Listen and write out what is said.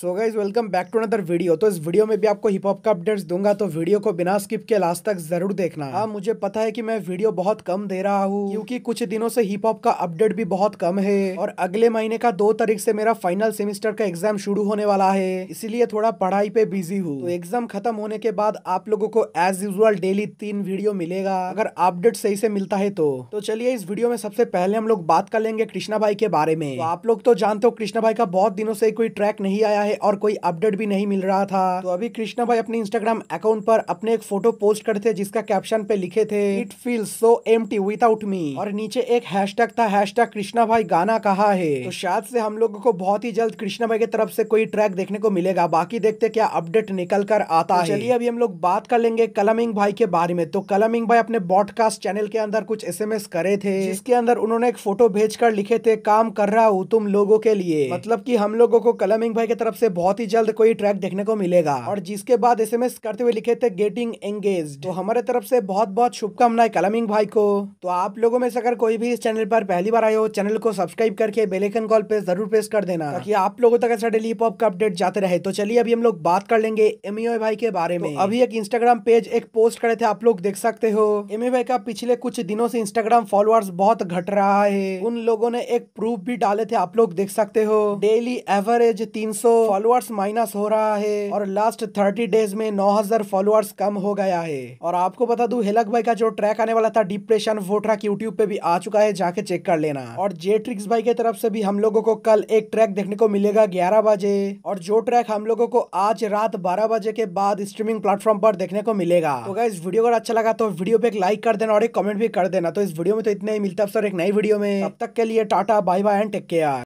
so guys welcome back to another video तो इस video में भी आपको हिप हॉप का अपडेट्स दूंगा तो वीडियो को बिना स्किप के लास्ट तक जरूर देखना हाँ मुझे पता है कि मैं वीडियो बहुत कम दे रहा हूँ क्योंकि कुछ दिनों से हिप हॉप का अपडेट भी बहुत कम है और अगले महीने का दो तारीख से मेरा फाइनल सेमेस्टर का एग्जाम शुरू होने वाला है इसीलिए थोड़ा पढ़ाई पे बिजी हूँ तो एग्जाम खत्म होने के बाद आप लोगों को एज यूजल डेली तीन वीडियो मिलेगा अगर अपडेट सही से मिलता है तो तो चलिए इस वीडियो में सबसे पहले हम लोग बात कर लेंगे कृष्णा भाई के बारे में तो आप लोग तो जानते हो कृष्णा भाई का बहुत दिनों से कोई ट्रैक नहीं आया है और कोई अपडेट भी नहीं मिल रहा था तो अभी कृष्णा भाई अपने इंस्टाग्राम अकाउंट पर अपने एक फोटो पोस्ट करते थे जिसका कैप्शन पे लिखे थे it feel so empty without me और नीचे एक हैश था हैश कृष्णा भाई गाना कहा है तो शायद से हम लोगों को बहुत ही जल्द कृष्णा भाई की तरफ से कोई ट्रैक देखने को मिलेगा बाकी देखते क्या अपडेट निकल कर आता तो है चलिए अभी हम लोग बात कर लेंगे कलमिंग भाई के बारे में तो कलमिंग भाई अपने ब्रॉडकास्ट चैनल के अंदर कुछ एस करे थे जिसके अंदर उन्होंने एक फोटो कर लिखे थे काम कर रहा हूँ तुम लोगों के लिए मतलब कि हम लोगों को कलमिंग भाई की तरफ तरफ से बहुत ही जल्द कोई ट्रैक देखने को मिलेगा और जिसके बाद एस करते हुए लिखे थे गेटिंग एंगेज तो हमारे तरफ से बहुत बहुत शुभकामनाएं कलमिंग भाई को तो आप लोगों में से अगर कोई भी इस चैनल पर पहली बार आए हो चैनल को सब्सक्राइब करके बेलेकन कॉल पे जरूर प्रेस कर देना ताकि आप लोगों तक ऐसा डेली पॉप का अपडेट जाते रहे तो चलिए अभी हम लोग बात कर लेंगे एमईओ e भाई के बारे में तो अभी एक इंस्टाग्राम पेज एक पोस्ट करे थे आप लोग देख सकते हो एम e भाई का पिछले कुछ दिनों से इंस्टाग्राम फॉलोअर्स बहुत घट रहा है उन लोगों ने एक प्रूफ भी डाले थे आप लोग देख सकते हो डेली एवरेज तीन सौ फॉलोअर्स तो माइनस हो रहा है और लास्ट थर्टी डेज में नौ हजार फॉलोअर्स कम हो गया है और आपको बता दू हेलक भाई का जो ट्रैक आने वाला था डिप्रेशन वो की यूट्यूब पे भी आ चुका है जाके चेक कर लेना और जे ट्रिक्स भाई की तरफ से भी हम लोगों को कल एक ट्रैक देखने को मिलेगा ग्यारह बजे और जो ट्रैक हम लोगों को आज रात बारह बजे के बाद स्ट्रीमिंग प्लेटफॉर्म पर देखने को मिलेगा तो इस वीडियो अगर अच्छा लगा तो वीडियो पे एक लाइक कर देना और एक कमेंट भी कर देना तो इस वीडियो में तो इतना ही मिलता है सर एक नई वीडियो में अब तक के लिए tata bye bye and take care